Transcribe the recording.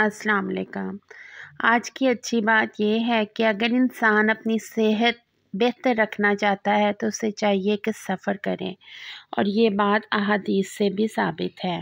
अस्सलाम वालेकुम आज की अच्छी बात यह है कि अगर इंसान अपनी सेहत बेहतर रखना चाहता है तो उसे चाहिए कि सफ़र करें और ये बात अहादीस से भी साबित है